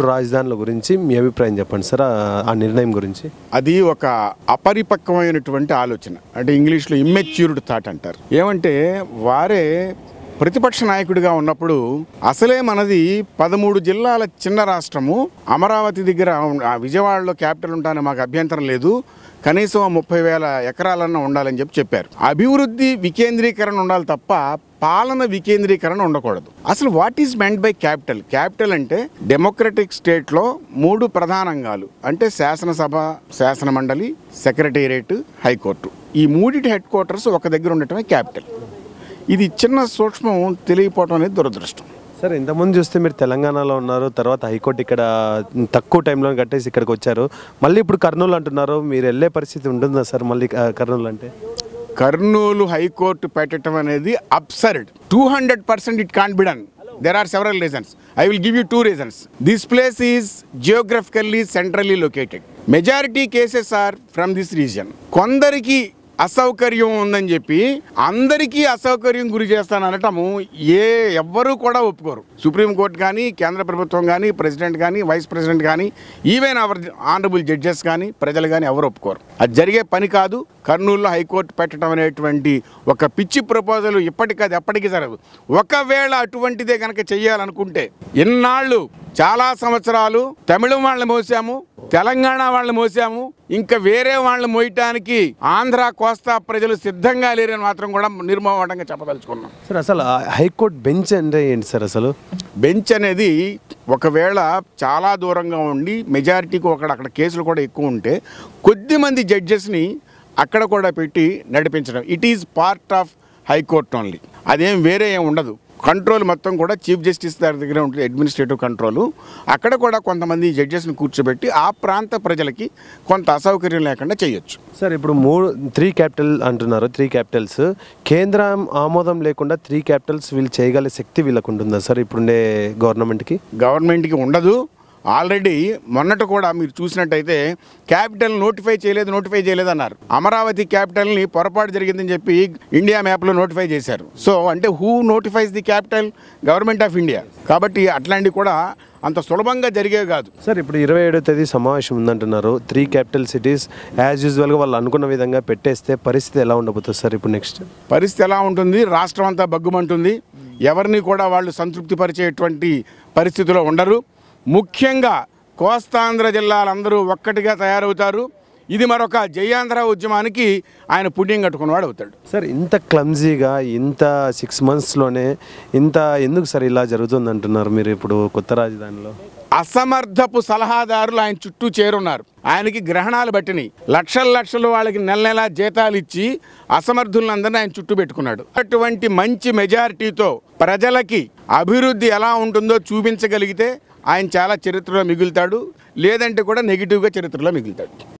మూడు రాజధానుల గురించి మీ అభిప్రాయం చెప్పండి సార్ ఆ నిర్ణయం గురించి అది ఒక అపరిపక్వమైనటువంటి ఆలోచన అంటే ఇంగ్లీష్లో ఇమ్మెచ్యూర్డ్ థాట్ అంటారు ఏమంటే వారే ప్రతిపక్ష నాయకుడిగా ఉన్నప్పుడు అసలే మనది పదమూడు జిల్లాల చిన్న రాష్ట్రము అమరావతి దగ్గర విజయవాడలో క్యాపిటల్ ఉంటానని మాకు అభ్యంతరం లేదు కనీసం ముప్పై వేల ఎకరాలన్నా ఉండాలని చెప్పి చెప్పారు అభివృద్ధి వికేంద్రీకరణ ఉండాలి తప్ప పాలన వికేంద్రీకరణ ఉండకూడదు అసలు what is meant by capital capital అంటే డెమోక్రటిక్ స్టేట్లో మూడు ప్రధానంగాలు అంటే శాసనసభ శాసన మండలి సెక్రటేరియట్ హైకోర్టు ఈ మూడిటి హెడ్ క్వార్టర్స్ ఒక దగ్గర ఉండటమే క్యాపిటల్ ఇది చిన్న సూక్ష్మం తెలియపోవటం అనేది దురదృష్టం సార్ ఇంతకుముందు చూస్తే మీరు తెలంగాణలో ఉన్నారు తర్వాత హైకోర్టు ఇక్కడ తక్కువ టైంలో కట్టేసి ఇక్కడికి వచ్చారు మళ్ళీ ఇప్పుడు కర్నూలు అంటున్నారు మీరు వెళ్ళే పరిస్థితి ఉంటుందా సార్ మళ్ళీ కర్నూలు అంటే కర్నూలు హైకోర్టు పెట్టడం అనేది absurd two hundred percent it can be there are several reasons I will give you two reasons this place is geographically centrally located majority cases are from this region కొందరికి అసౌకర్యం ఉందని చెప్పి అందరికీ అసౌకర్యం గురి చేస్తాను అనటము ఏ ఎవ్వరూ కూడా ఒప్పుకోరు సుప్రీంకోర్టు కానీ కేంద్ర ప్రభుత్వం కానీ ప్రెసిడెంట్ కానీ వైస్ ప్రెసిడెంట్ కానీ ఈవెన్ అవర్ ఆనరబుల్ జడ్జెస్ కానీ ప్రజలు కానీ ఎవరు ఒప్పుకోరు అది జరిగే పని కాదు కర్నూలులో హైకోర్టు పెట్టడం అనేటువంటి ఒక పిచ్చి ప్రపోజల్ ఇప్పటికది ఎప్పటికీ జరగదు ఒకవేళ అటువంటిదే కనుక చెయ్యాలనుకుంటే ఎన్నాళ్ళు చాలా సంవత్సరాలు తమిళం వాళ్ళని మోసాము తెలంగాణ వాళ్ళని మోసాము ఇంకా వేరే వాళ్ళు మోయటానికి ఆంధ్ర కోస్తా ప్రజలు సిద్ధంగా లేరని మాత్రం కూడా నిర్మోహటంగా చెప్పదలుచుకున్నాం సార్ అసలు హైకోర్టు బెంచ్ అంటే ఏంటి సార్ అసలు బెంచ్ అనేది ఒకవేళ చాలా దూరంగా ఉండి మెజారిటీకి ఒకడు అక్కడ కేసులు కూడా ఎక్కువ ఉంటే కొద్ది మంది జడ్జెస్ని అక్కడ కూడా పెట్టి నడిపించడం it is part of high court only అదేం వేరే ఏం ఉండదు కంట్రోల్ మొత్తం కూడా చీఫ్ జస్టిస్ గారి దగ్గర ఉంటుంది అడ్మినిస్ట్రేటివ్ కంట్రోలు అక్కడ కూడా కొంతమంది జడ్జెస్ని కూర్చోబెట్టి ఆ ప్రాంత ప్రజలకి కొంత అసౌకర్యం లేకుండా చేయొచ్చు సార్ ఇప్పుడు మూడు త్రీ క్యాపిటల్ అంటున్నారు త్రీ క్యాపిటల్స్ కేంద్రం ఆమోదం లేకుండా త్రీ క్యాపిటల్స్ వీళ్ళు చేయగల శక్తి వీళ్ళకు ఉంటుందా సార్ ఇప్పుడుండే గవర్నమెంట్కి గవర్నమెంట్కి ఉండదు ఆల్రెడీ మొన్నటి కూడా మీరు చూసినట్టయితే క్యాపిటల్ నోటిఫై చేయలేదు నోటిఫై చేయలేదు అన్నారు అమరావతి క్యాపిటల్ని పొరపాటు జరిగిందని చెప్పి ఇండియా మ్యాప్లో నోటిఫై చేశారు సో అంటే who notifies the capital government of India కాబట్టి అట్లాంటివి కూడా అంత సులభంగా జరిగేవి కాదు సార్ ఇప్పుడు ఇరవై ఏడో తేదీ సమావేశం ఉందంటున్నారు త్రీ క్యాపిటల్ సిటీస్ యాజ్ యూజువల్గా వాళ్ళు అనుకున్న విధంగా పెట్టేస్తే పరిస్థితి ఎలా ఉండబోతుంది సార్ ఇప్పుడు నెక్స్ట్ పరిస్థితి ఎలా ఉంటుంది రాష్ట్రం అంతా బగ్గుమంటుంది ఎవరిని కూడా వాళ్ళు సంతృప్తిపరిచేటువంటి పరిస్థితిలో ఉండరు ముఖ్యంగా కోస్తాంధ్ర జిల్లాలందరూ ఒక్కటిగా తయారవుతారు ఇది మరొక జయాంధ్ర ఉద్యమానికి ఆయన పుణ్యం కట్టుకున్నవాడు అవుతాడు సార్ ఇంత క్లమ్జీగా ఇంత సిక్స్ మంత్స్లోనే ఇంత ఎందుకు సార్ ఇలా జరుగుతుంది అంటున్నారు మీరు ఇప్పుడు కొత్త రాజధానిలో అసమర్థపు సలహాదారులు ఆయన చుట్టూ చేరున్నారు ఆయనకి గ్రహణాలు బట్టిని లక్షల లక్షలు వాళ్ళకి నెల నెలా జీతాలు ఇచ్చి అసమర్థులందరినీ ఆయన చుట్టూ పెట్టుకున్నాడు అటువంటి మంచి మెజారిటీతో ప్రజలకి అభివృద్ధి ఎలా ఉంటుందో చూపించగలిగితే ఆయన చాలా చరిత్రలో మిగులుతాడు లేదంటే కూడా నెగిటివ్గా చరిత్రలో మిగులుతాడు